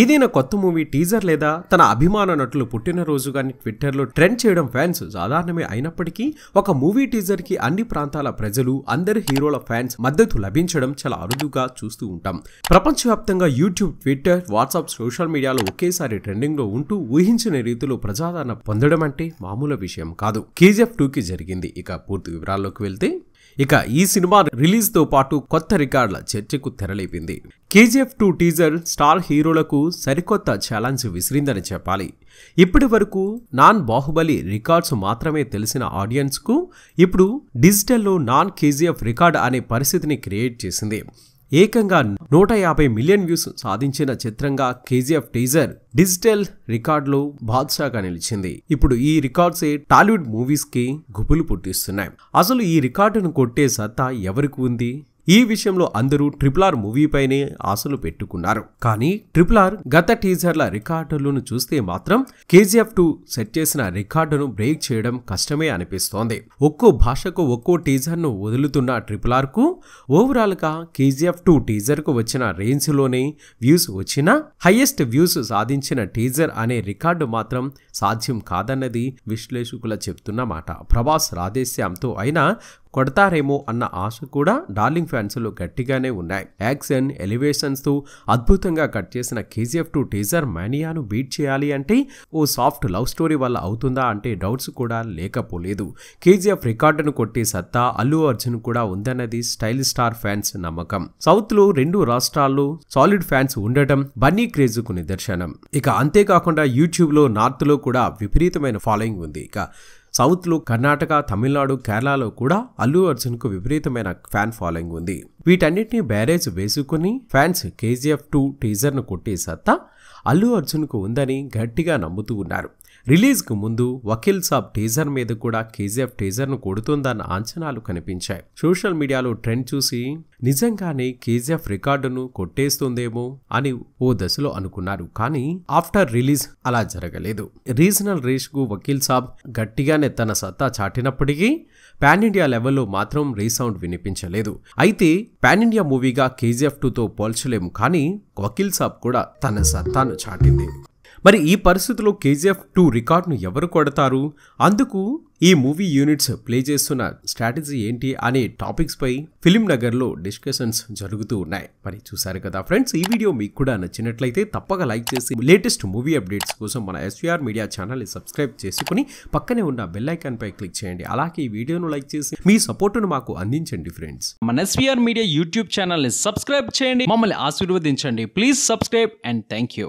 ఏదైనా కొత్త movie teaser లేదా తన అభిమాన నటులు కానీ ట్విట్టర్లో ట్రెండ్ చేయడం ఫ్యాన్స్ సాధారణమే అయినప్పటికీ ఒక మూవీ టీజర్కి అన్ని ప్రాంతాల ప్రజలు అందరి హీరోల ఫ్యాన్స్ మద్దతు లభించడం చాలా అరుదుగా చూస్తూ ఉంటాం ప్రపంచవ్యాప్తంగా యూట్యూబ్ ట్విట్టర్ వాట్సాప్ సోషల్ మీడియాలో ఒకేసారి ట్రెండింగ్లో ఉంటూ ఊహించిన రీతిలో ప్రజాదరణ పొందడం అంటే మామూలు విషయం కాదు కేజీఎఫ్ టూకి జరిగింది ఇక పూర్తి వివరాల్లోకి వెళ్తే ఇక ఈ సినిమా రిలీజ్ తో పాటు కొత్త రికార్డుల చర్చకు తెరలేపింది కేజీఎఫ్ టూ టీజర్ స్టార్ హీరోలకు సరికొత్త ఛాలెంజ్ విసిరిందని చెప్పాలి ఇప్పటి వరకు నాన్ బాహుబలి రికార్డ్స్ మాత్రమే తెలిసిన ఆడియన్స్ కు ఇప్పుడు డిజిటల్లో నాన్ కేజీఎఫ్ రికార్డ్ అనే పరిస్థితిని క్రియేట్ చేసింది ఏకంగా నూట యాభై మిలియన్ వ్యూస్ సాధించిన చిత్రంగా కేజీఎఫ్ టీజర్ డిజిటల్ రికార్డులు బాద్షాగా నిలిచింది ఇప్పుడు ఈ రికార్డ్సే టాలీవుడ్ మూవీస్ కి గుబులు పుట్టిస్తున్నాయి అసలు ఈ రికార్డును కొట్టే సత్తా ఎవరికి ఉంది ఈ విషయంలో అందరూ ట్రిపుల్ ఆర్ మూవీపైనే ఆశలు పెట్టుకున్నారు కానీ ట్రిపుల్ ఆర్ గత టీజర్ల రికార్డులను చూస్తే మాత్రం కేజీఎఫ్ టూ సెట్ చేసిన రికార్డును బ్రేక్ చేయడం కష్టమే అనిపిస్తోంది ఒక్కో భాషకు ఒక్కో టీజర్ను వదులుతున్న ట్రిపుల్ ఆర్కు ఓవరాల్గా కేజీఎఫ్ టూ టీజర్కు వచ్చిన లోనే వ్యూస్ వచ్చినా హైయెస్ట్ వ్యూస్ సాధించిన టీజర్ అనే రికార్డు మాత్రం సాధ్యం కాదన్నది విశ్లేషకుల చెప్తున్న మాట ప్రభాస్ రాధేశ్యాంతో అయినా కొడతారేమో అన్న ఆశ కూడా డార్లింగ్ ఫ్యాన్స్లో గట్టిగానే ఉన్నాయి యాక్షన్ ఎలివేషన్స్తో అద్భుతంగా కట్ చేసిన కేజీఎఫ్ టూ టీజర్ మానియాను బీట్ చేయాలి అంటే ఓ సాఫ్ట్ లవ్ స్టోరీ వల్ల అవుతుందా అంటే డౌట్స్ కూడా లేకపోలేదు కేజీఎఫ్ రికార్డును కొట్టే సత్తా అల్లు అర్జున్ కూడా ఉందన్నది స్టైల్ స్టార్ ఫ్యాన్స్ నమ్మకం సౌత్లో రెండు రాష్ట్రాల్లో సాలిడ్ ఫ్యాన్స్ ఉండటం బన్నీ క్రేజ్కు నిదర్శనం ఇక అంతేకాకుండా యూట్యూబ్లో నార్త్లో కూడా విపరీతమైన ఫాలోయింగ్ ఉంది ఇక సౌత్లో కర్ణాటక తమిళనాడు కేరళలో కూడా అల్లు అర్జున్కు విపరీతమైన ఫ్యాన్ ఫాలోయింగ్ ఉంది వీటన్నిటిని బ్యారేజ్ వేసుకుని ఫ్యాన్స్ కేజీఎఫ్ టూ టీజర్ను కొట్టి సత్తా అల్లు అర్జున్కు ఉందని గట్టిగా నమ్ముతూ ఉన్నారు రిలీజ్కు ముందు వకీల్ సాబ్ టీజర్ మీద కూడా కేజీఎఫ్ టీజర్ను కొడుతుందన్న అంచనాలు కనిపించాయి సోషల్ మీడియాలో ట్రెండ్ చూసి నిజంగానే కేజీఎఫ్ రికార్డును కొట్టేస్తుందేమో అని ఓ దశలో అనుకున్నారు కానీ ఆఫ్టర్ రిలీజ్ అలా జరగలేదు రీజనల్ రేష్కు వకీల్ సాబ్ గట్టిగానే తన సత్తా చాటినప్పటికీ పాన్ ఇండియా లెవెల్లో మాత్రం రీసౌండ్ వినిపించలేదు అయితే పాన్ ఇండియా మూవీగా కేజీఎఫ్ టూతో పోల్చలేము కానీ ಸಾಬ್ ಕೂಡ ತನ್ನ ಸತ್ತಾನು ಚಾಟಿನ್ మరి ఈ పరిస్థితిలో కేజీఎఫ్ టూ రికార్డ్ను ఎవరు కొడతారు అందుకు ఈ మూవీ యూనిట్స్ ప్లే చేస్తున్న స్ట్రాటజీ ఏంటి అనే టాపిక్స్పై ఫిలిం నగర్లో డిస్కషన్స్ జరుగుతూ ఉన్నాయి మరి చూసారు కదా ఫ్రెండ్స్ ఈ వీడియో మీకు కూడా నచ్చినట్లయితే తప్పక లైక్ చేసి లేటెస్ట్ మూవీ అప్డేట్స్ కోసం మన ఎస్వీఆర్ మీడియా ఛానల్ని సబ్స్క్రైబ్ చేసుకుని పక్కనే ఉన్న బెల్ పై క్లిక్ చేయండి అలాగే ఈ వీడియోను లైక్ చేసి మీ సపోర్టును మాకు అందించండి ఫ్రెండ్స్ మన ఎస్వీఆర్ మీడియా యూట్యూబ్ ఛానల్ని సబ్స్క్రైబ్ చేయండి మమ్మల్ని ఆశీర్వదించండి please subscribe and thank you